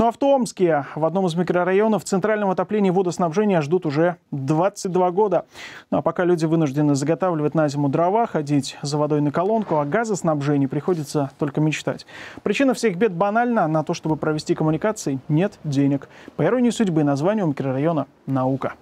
Ну а в Томске, в одном из микрорайонов, центрального отопления и водоснабжения ждут уже 22 года. Ну а пока люди вынуждены заготавливать на зиму дрова, ходить за водой на колонку, а газоснабжении приходится только мечтать. Причина всех бед банальна. На то, чтобы провести коммуникации, нет денег. По иронии судьбы, название у микрорайона «Наука».